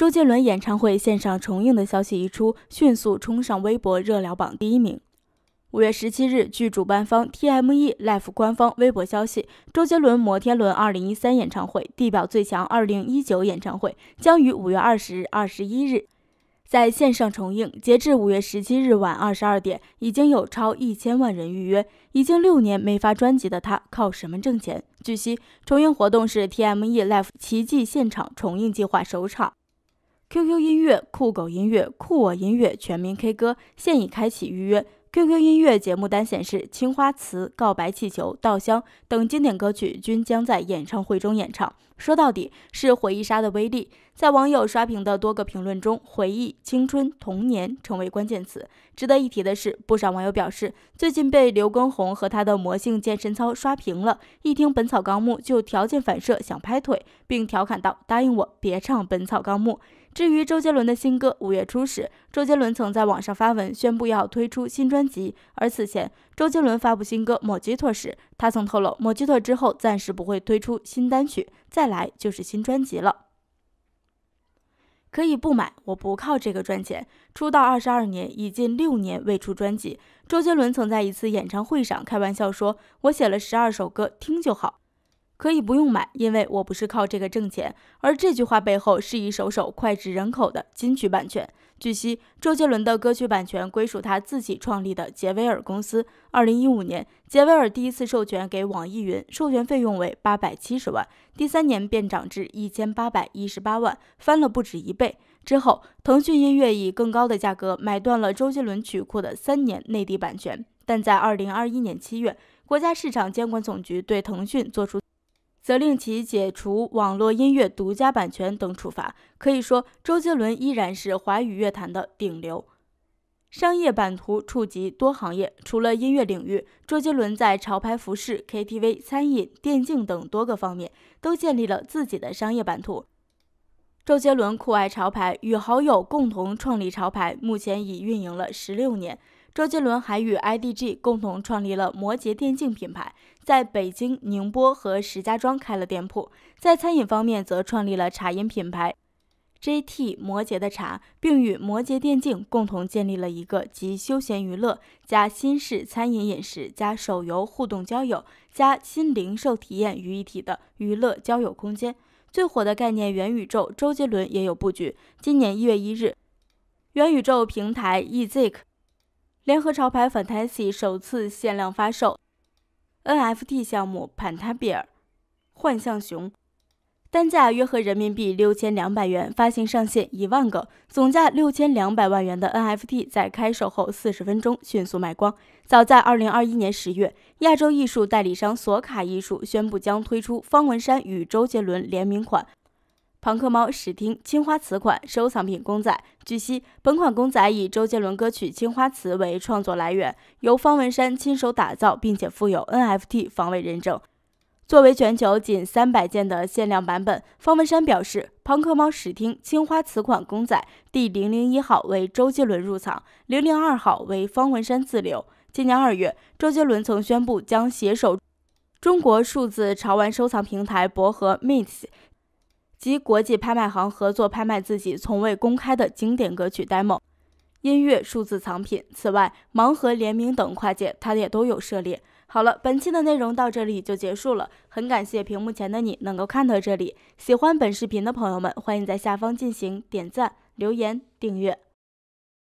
周杰伦演唱会线上重映的消息一出，迅速冲上微博热聊榜第一名。五月十七日，据主办方 TME Live 官方微博消息，周杰伦《摩天轮》二零一三演唱会、《地表最强》二零一九演唱会将于五月二十日、二十一日在线上重映。截至五月十七日晚二十二点，已经有超一千万人预约。已经六年没发专辑的他，靠什么挣钱？据悉，重映活动是 TME Live 奇迹现场重映计划首场。QQ 音乐、酷狗音乐、酷我音乐、全民 K 歌现已开启预约。QQ 音乐节目单显示，《青花瓷》《告白气球》《稻香》等经典歌曲均将在演唱会中演唱。说到底，是回忆杀的威力。在网友刷屏的多个评论中，“回忆”“青春”“童年”成为关键词。值得一提的是，不少网友表示，最近被刘畊宏和他的魔性健身操刷屏了，一听《本草纲目》就条件反射想拍腿，并调侃道：“答应我，别唱《本草纲目》。”至于周杰伦的新歌，五月初时，周杰伦曾在网上发文宣布要推出新专辑。而此前，周杰伦发布新歌《莫吉托》时，他曾透露，《莫吉托》之后暂时不会推出新单曲，再来就是新专辑了。可以不买，我不靠这个赚钱。出道二十二年，已近六年未出专辑。周杰伦曾在一次演唱会上开玩笑说：“我写了十二首歌，听就好。”可以不用买，因为我不是靠这个挣钱。而这句话背后是一首首脍炙人口的金曲版权。据悉，周杰伦的歌曲版权归属他自己创立的杰威尔公司。二零一五年，杰威尔第一次授权给网易云，授权费用为八百七十万，第三年便涨至一千八百一十八万，翻了不止一倍。之后，腾讯音乐以更高的价格买断了周杰伦曲库的三年内地版权，但在二零二一年七月，国家市场监管总局对腾讯作出。责令其解除网络音乐独家版权等处罚，可以说周杰伦依然是华语乐坛的顶流。商业版图触及多行业，除了音乐领域，周杰伦在潮牌、服饰、KTV、餐饮、电竞等多个方面都建立了自己的商业版图。周杰伦酷爱潮牌，与好友共同创立潮牌，目前已运营了十六年。周杰伦还与 IDG 共同创立了摩羯电竞品牌，在北京、宁波和石家庄开了店铺。在餐饮方面，则创立了茶饮品牌，JT 摩羯的茶，并与摩羯电竞共同建立了一个集休闲娱乐、加新式餐饮饮食、加手游互动交友、加新零售体验于一体的娱乐交友空间。最火的概念元宇宙，周杰伦也有布局。今年一月一日，元宇宙平台 e z e k 联合潮牌 Fantasy 首次限量发售 NFT 项目“潘塔比尔幻象熊”，单价约合人民币六千两百元，发行上限一万个，总价六千两百万元的 NFT 在开售后四十分钟迅速卖光。早在二零二一年十月，亚洲艺术代理商索卡艺术宣布将推出方文山与周杰伦联名款。庞克猫史汀青花瓷款收藏品公仔。据悉，本款公仔以周杰伦歌曲《青花瓷》为创作来源，由方文山亲手打造，并且附有 NFT 防伪认证。作为全球仅三百件的限量版本，方文山表示，庞克猫史汀青花瓷款公仔第零零一号为周杰伦入藏，零零二号为方文山自留。今年二月，周杰伦曾宣布将携手中国数字潮玩收藏平台薄荷 Mint。及国际拍卖行合作拍卖自己从未公开的经典歌曲 demo、音乐数字藏品。此外，盲盒联名等跨界，他也都有涉猎。好了，本期的内容到这里就结束了。很感谢屏幕前的你能够看到这里。喜欢本视频的朋友们，欢迎在下方进行点赞、留言、订阅。